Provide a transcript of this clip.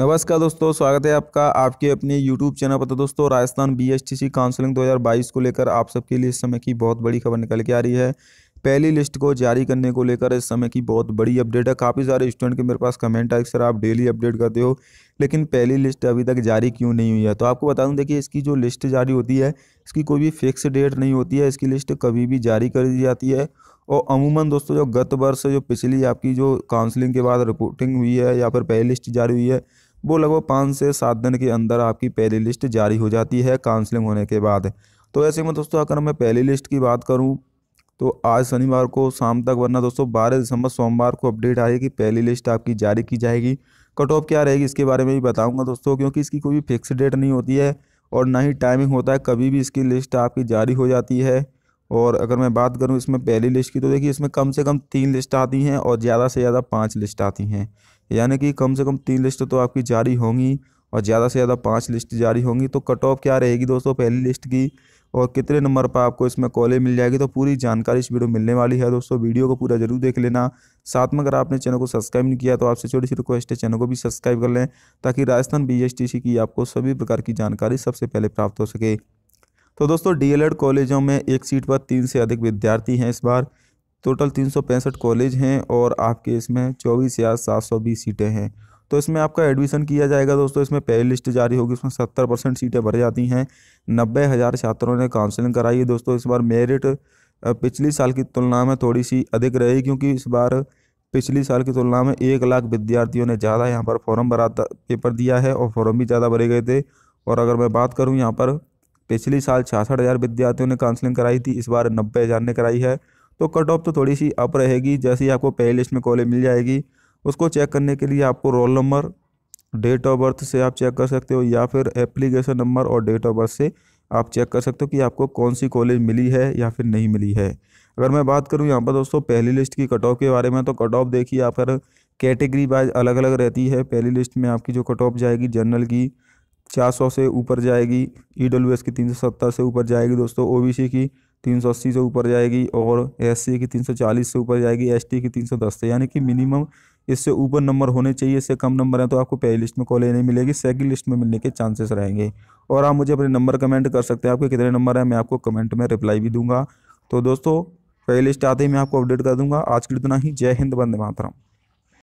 नमस्कार दोस्तों स्वागत है आपका आपके अपने यूट्यूब चैनल पर तो दोस्तों राजस्थान दो काउंसलिंग 2022 को लेकर आप सबके लिए इस समय की बहुत बड़ी खबर निकल के आ रही है पहली लिस्ट को जारी करने को लेकर इस समय की बहुत बड़ी अपडेट है काफ़ी सारे स्टूडेंट के मेरे पास कमेंट आए सर आप डेली अपडेट करते हो लेकिन पहली लिस्ट अभी तक जारी क्यों नहीं हुई है तो आपको बता दूं देखिए इसकी जो लिस्ट जारी होती है इसकी कोई भी फिक्स डेट नहीं होती है इसकी लिस्ट कभी भी जारी कर दी जाती है और अमूमन दोस्तों जो गत वर्ष जो पिछली आपकी जो काउंसलिंग के बाद रिपोर्टिंग हुई है या फिर पहली लिस्ट जारी हुई है वो लगभग पाँच से सात दिन के अंदर आपकी पहली लिस्ट जारी हो जाती है काउंसलिंग होने के बाद तो ऐसे में दोस्तों अगर मैं पहली लिस्ट की बात करूँ तो आज शनिवार को शाम तक वरना दोस्तों बारह दिसंबर सोमवार को अपडेट आएगी पहली लिस्ट आपकी जारी की जाएगी कट ऑफ क्या रहेगी इसके बारे में भी बताऊंगा दोस्तों क्योंकि इसकी कोई भी फिक्स डेट नहीं होती है और ना ही टाइमिंग होता है कभी भी इसकी लिस्ट आपकी जारी हो जाती है और अगर मैं बात करूँ इसमें पहली लिस्ट की तो देखिए इसमें कम से कम तीन लिस्ट आती हैं और ज़्यादा से ज़्यादा पाँच लिस्ट आती हैं यानी कि कम से कम तीन लिस्ट तो आपकी जारी होंगी और ज़्यादा से ज़्यादा पाँच लिस्ट जारी होंगी तो कट ऑफ क्या रहेगी दोस्तों पहली लिस्ट की और कितने नंबर पर आपको इसमें कॉलेज मिल जाएगी तो पूरी जानकारी इस वीडियो मिलने वाली है दोस्तों वीडियो को पूरा जरूर देख लेना साथ में अगर आपने चैनल को सब्सक्राइब नहीं किया तो आपसे छोटी सी रिक्वेस्ट है चैनल को भी सब्सक्राइब कर लें ताकि राजस्थान बी की आपको सभी प्रकार की जानकारी सबसे पहले प्राप्त हो सके तो दोस्तों डी कॉलेजों में एक सीट पर तीन से अधिक विद्यार्थी हैं इस बार टोटल तीन सौ पैंसठ कॉलेज हैं और आपके इसमें चौबीस या सात सौ बीस सीटें हैं तो इसमें आपका एडमिशन किया जाएगा दोस्तों इसमें पहली लिस्ट जारी होगी उसमें सत्तर परसेंट सीटें भर जाती हैं नब्बे हज़ार छात्रों ने काउंसलिंग कराई है दोस्तों इस बार मेरिट पिछली साल की तुलना में थोड़ी सी अधिक रही क्योंकि इस बार पिछली साल की तुलना में एक लाख विद्यार्थियों ने ज़्यादा यहाँ पर फॉर्म भरा पेपर दिया है और फॉर्म भी ज़्यादा भरे गए थे और अगर मैं बात करूँ यहाँ पर पिछली साल छियासठ हज़ार विद्यार्थियों ने काउंसलिंग कराई थी इस बार नब्बे हज़ार ने कराई है तो कट ऑफ तो थोड़ी सी अप रहेगी जैसे ही आपको पहली लिस्ट में कॉलेज मिल जाएगी उसको चेक करने के लिए आपको roll number date of birth से आप चेक कर सकते हो या फिर एप्लीकेशन नंबर और डेट ऑफ बर्थ से आप चेक कर सकते हो कि आपको कौन सी कॉलेज मिली है या फिर नहीं मिली है अगर मैं बात करूं यहाँ पर दोस्तों पहली लिस्ट की कट ऑफ के बारे में तो कट ऑफ देखिए आप अगर कैटेगरी वाइज अलग अलग रहती है पहली लिस्ट में आपकी जो कट ऑफ जाएगी जनरल की 400 से ऊपर जाएगी ई e की 370 से ऊपर जाएगी दोस्तों ओबीसी की तीन सौ अस्सी से ऊपर जाएगी और एस की तीन सौ चालीस से ऊपर जाएगी एस की तीन सौ दस से यानी कि मिनिमम इससे ऊपर नंबर होने चाहिए इससे कम नंबर है तो आपको पहली लिस्ट में कॉलेज नहीं मिलेगी सेकंड लिस्ट में मिलने के चांसेस रहेंगे और आप मुझे अपने नंबर कमेंट कर सकते हैं आपके कितने नंबर हैं मैं आपको कमेंट में रिप्लाई भी दूंगा तो दोस्तों पहली लिस्ट आते ही मैं आपको अपडेट कर दूंगा आज के लिए इतना ही जय हिंद बंदे मातरम